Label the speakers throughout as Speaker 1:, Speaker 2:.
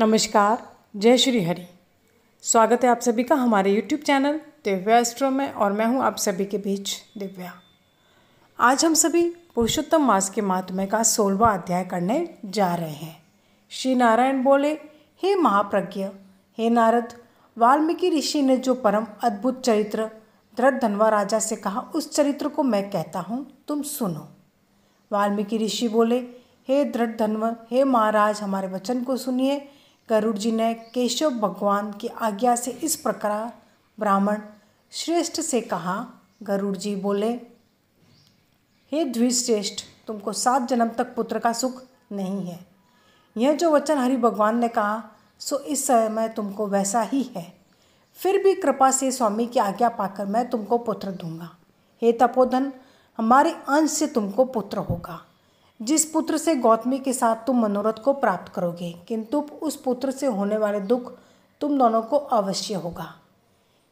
Speaker 1: नमस्कार जय श्री हरि स्वागत है आप सभी का हमारे यूट्यूब चैनल दिव्या एस्ट्रो में और मैं हूं आप सभी के बीच दिव्या आज हम सभी पुरुषोत्तम मास के महात्म्य का सोलवा अध्याय करने जा रहे हैं श्री नारायण बोले हे महाप्रज्ञ हे नारद वाल्मीकि ऋषि ने जो परम अद्भुत चरित्र दृढ़ धनवा राजा से कहा उस चरित्र को मैं कहता हूँ तुम सुनो वाल्मीकि ऋषि बोले हे दृढ़ धनव हे महाराज हमारे वचन को सुनिए गरुड़ जी ने केशव भगवान की आज्ञा से इस प्रकार ब्राह्मण श्रेष्ठ से कहा गरुड़ जी बोले हे द्विश्रेष्ठ तुमको सात जन्म तक पुत्र का सुख नहीं है यह जो वचन हरि भगवान ने कहा सो इस समय तुमको वैसा ही है फिर भी कृपा से स्वामी की आज्ञा पाकर मैं तुमको पुत्र दूंगा हे तपोधन हमारे अंश से तुमको पुत्र होगा जिस पुत्र से गौतमी के साथ तुम मनोरथ को प्राप्त करोगे किंतु उस पुत्र से होने वाले दुख तुम दोनों को अवश्य होगा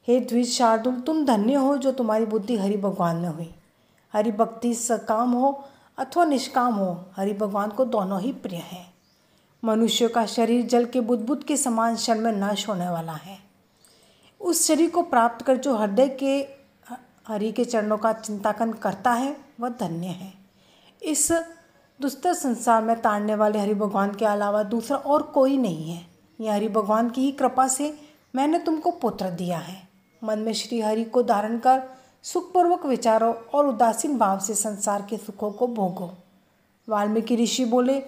Speaker 1: हे द्विज शार्दुल तुम धन्य हो जो तुम्हारी बुद्धि हरि भगवान में हुई हरि भक्ति सकाम हो अथवा निष्काम हो हरि भगवान को दोनों ही प्रिय हैं मनुष्य का शरीर जल के बुद्ध के समान क्षण में नाश होने वाला है उस शरीर को प्राप्त कर जो हृदय के हरि के चरणों का चिंताकन करता है वह धन्य है इस दुस्तर संसार में ताड़ने वाले हरि भगवान के अलावा दूसरा और कोई नहीं है यह हरि भगवान की ही कृपा से मैंने तुमको पुत्र दिया है मन में श्री हरि को धारण कर सुखपूर्वक विचारों और उदासीन भाव से संसार के सुखों को भोगो वाल्मीकि ऋषि बोले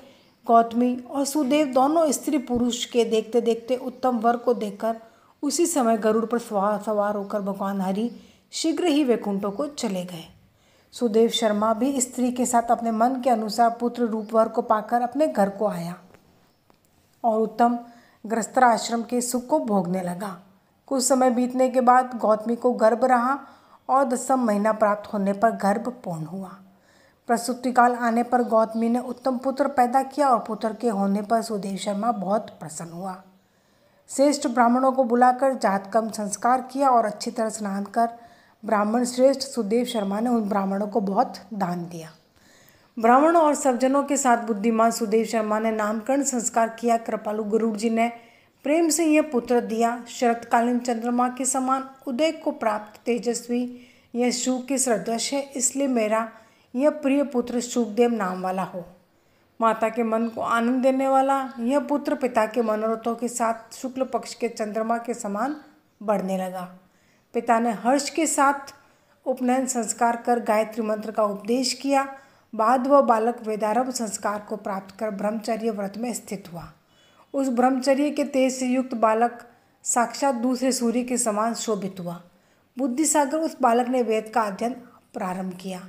Speaker 1: गौतमी और सुदेव दोनों स्त्री पुरुष के देखते देखते उत्तम वर को देखकर उसी समय गरुड़ पर सवार सवार होकर भगवान हरि शीघ्र ही वैकुंठों को चले गए सुदेव शर्मा भी स्त्री के साथ अपने मन के अनुसार पुत्र रूपवर को पाकर अपने घर को आया और उत्तम आश्रम के सुख को भोगने लगा कुछ समय बीतने के बाद गौतमी को गर्भ रहा और दसम महीना प्राप्त होने पर गर्भ पूर्ण हुआ प्रसुतिकाल आने पर गौतमी ने उत्तम पुत्र पैदा किया और पुत्र के होने पर सुदेव शर्मा बहुत प्रसन्न हुआ श्रेष्ठ ब्राह्मणों को बुलाकर जातकम संस्कार किया और अच्छी तरह स्नान कर ब्राह्मण श्रेष्ठ सुदेव शर्मा ने उन ब्राह्मणों को बहुत दान दिया ब्राह्मणों और सज्जनों के साथ बुद्धिमान सुदेव शर्मा ने नामकरण संस्कार किया कृपालु गुरु जी ने प्रेम से यह पुत्र दिया शरतकालीन चंद्रमा के समान उदय को प्राप्त तेजस्वी यह शुभ की सदृश है इसलिए मेरा यह प्रिय पुत्र शुभदेव नाम वाला हो माता के मन को आनंद देने वाला यह पुत्र पिता के मनोरथों के साथ शुक्ल पक्ष के चंद्रमा के समान बढ़ने लगा पिता ने हर्ष के साथ उपनयन संस्कार कर गायत्री मंत्र का उपदेश किया बाद वह बालक वेदारभ संस्कार को प्राप्त कर ब्रह्मचर्य व्रत में स्थित हुआ उस ब्रह्मचर्य के तेज से युक्त बालक साक्षात दूसरे सूर्य के समान शोभित हुआ बुद्धिसागर उस बालक ने वेद का अध्ययन प्रारंभ किया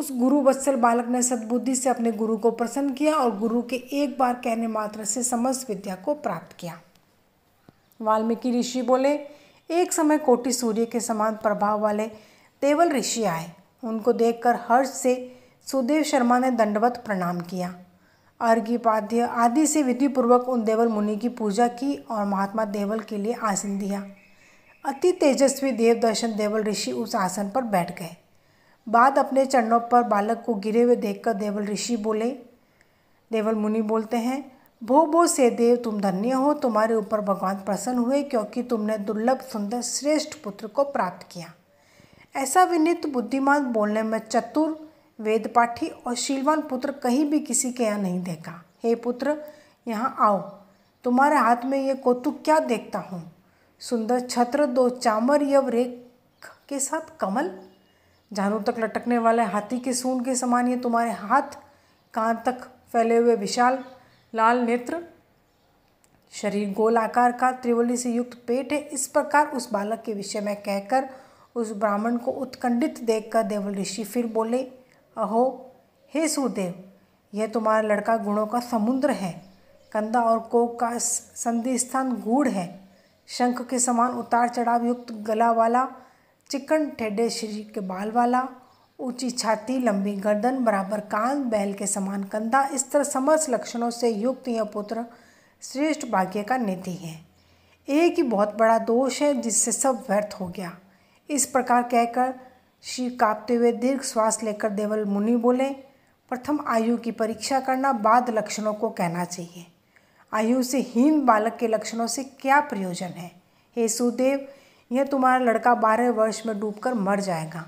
Speaker 1: उस गुरु वत्सल बालक ने सद्बुद्धि से अपने गुरु को प्रसन्न किया और गुरु के एक बार कहने मात्र से समस्त विद्या को प्राप्त किया वाल्मीकि ऋषि बोले एक समय कोटि सूर्य के समान प्रभाव वाले देवल ऋषि आए उनको देखकर हर्ष से सुदेव शर्मा ने दंडवत प्रणाम किया अर्घ्यपाध्य आदि से विधिपूर्वक उन देवल मुनि की पूजा की और महात्मा देवल के लिए आसन दिया अति तेजस्वी देवदर्शन देवल ऋषि उस आसन पर बैठ गए बाद अपने चरणों पर बालक को गिरे हुए देखकर देवल ऋषि बोले देवल मुनि बोलते हैं भो भो से देव तुम धन्य हो तुम्हारे ऊपर भगवान प्रसन्न हुए क्योंकि तुमने दुर्लभ सुंदर श्रेष्ठ पुत्र को प्राप्त किया ऐसा विनित बुद्धिमान बोलने में चतुर वेदपाठी और शीलवान पुत्र कहीं भी किसी के यहाँ नहीं देखा हे पुत्र यहाँ आओ तुम्हारे हाथ में ये कौतुक क्या देखता हूँ सुंदर छत्र दो चामर यव रेख के साथ कमल जानू तक लटकने वाले हाथी के सून के समान ये तुम्हारे हाथ कान तक फैले हुए विशाल लाल नेत्र शरीर गोल आकार का त्रिवली से युक्त पेट है इस प्रकार उस बालक के विषय में कहकर उस ब्राह्मण को उत्कंडित देखकर देवल ऋषि फिर बोले अहो हे सुदेव यह तुम्हारा लड़का गुणों का समुद्र है कंधा और कोक का संधि स्थान गूढ़ है शंख के समान उतार चढ़ाव युक्त गला वाला चिकन ठेडे शरीर के बाल वाला ऊंची छाती लंबी गर्दन बराबर कान बैल के समान कंधा इस तरह समस्त लक्षणों से युक्त यह पुत्र श्रेष्ठ भाग्य का निधि है एक ही बहुत बड़ा दोष है जिससे सब व्यर्थ हो गया इस प्रकार कहकर शिव कांपते हुए दीर्घ श्वास लेकर देवल मुनि बोले प्रथम आयु की परीक्षा करना बाद लक्षणों को कहना चाहिए आयु से हीन बालक के लक्षणों से क्या प्रयोजन है हे सुदेव यह तुम्हारा लड़का बारह वर्ष में डूबकर मर जाएगा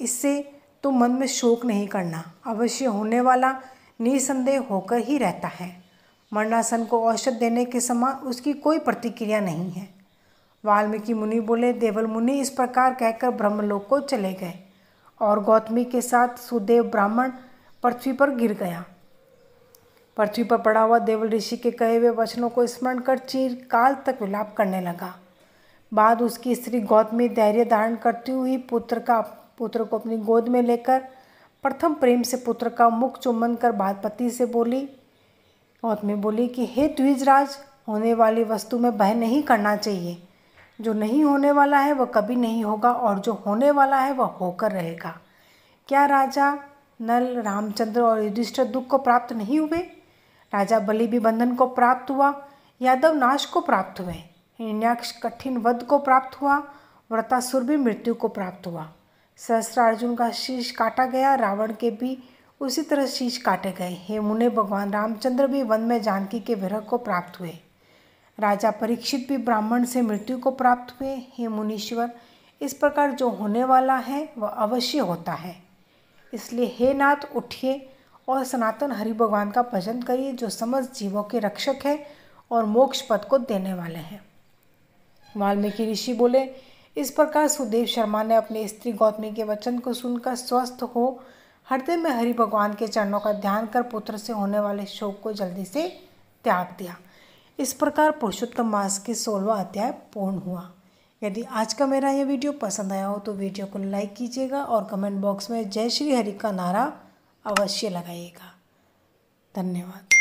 Speaker 1: इससे तो मन में शोक नहीं करना अवश्य होने वाला निसंदेह होकर ही रहता है मरणासन को औषध देने के समान उसकी कोई प्रतिक्रिया नहीं है वाल्मीकि मुनि बोले देवल मुनि इस प्रकार कहकर ब्रह्मलोक को चले गए और गौतमी के साथ सुदेव ब्राह्मण पृथ्वी पर गिर गया पृथ्वी पर पड़ा हुआ देवल ऋषि के कहे हुए वचनों को स्मरण कर चीर काल तक विलाप करने लगा बाद उसकी स्त्री गौतमी धैर्य धारण करती हुई पुत्र का पुत्र को अपनी गोद में लेकर प्रथम प्रेम से पुत्र का मुख चुम्बन कर भातपति से बोली में बोली कि हे द्विजराज होने वाली वस्तु में भय नहीं करना चाहिए जो नहीं होने वाला है वह कभी नहीं होगा और जो होने वाला है वह होकर रहेगा क्या राजा नल रामचंद्र और युधिष्ठर दुख को प्राप्त नहीं हुए राजा बलि भी बंधन को प्राप्त हुआ यादव नाश को प्राप्त हुए हिरण्याक्ष कठिन वध को प्राप्त हुआ व्रतासुर भी मृत्यु को प्राप्त हुआ सहस्त्र अर्जुन का शीश काटा गया रावण के भी उसी तरह शीश काटे गए हे मुने भगवान रामचंद्र भी वन में जानकी के विरह को प्राप्त हुए राजा परीक्षित भी ब्राह्मण से मृत्यु को प्राप्त हुए हे मुनीश्वर इस प्रकार जो होने वाला है वह अवश्य होता है इसलिए हे नाथ उठिए और सनातन हरि भगवान का भजन करिए जो समस्त जीवों के रक्षक है और मोक्ष पद को देने वाले हैं वाल्मीकि ऋषि बोले इस प्रकार सुदेव शर्मा ने अपने स्त्री गौतमी के वचन को सुनकर स्वस्थ हो हृदय में हरि भगवान के चरणों का ध्यान कर पुत्र से होने वाले शोक को जल्दी से त्याग दिया इस प्रकार पुरुषोत्तम मास के सोलवा अध्याय पूर्ण हुआ यदि आज का मेरा यह वीडियो पसंद आया हो तो वीडियो को लाइक कीजिएगा और कमेंट बॉक्स में जय श्री हरि का नारा अवश्य लगाइएगा धन्यवाद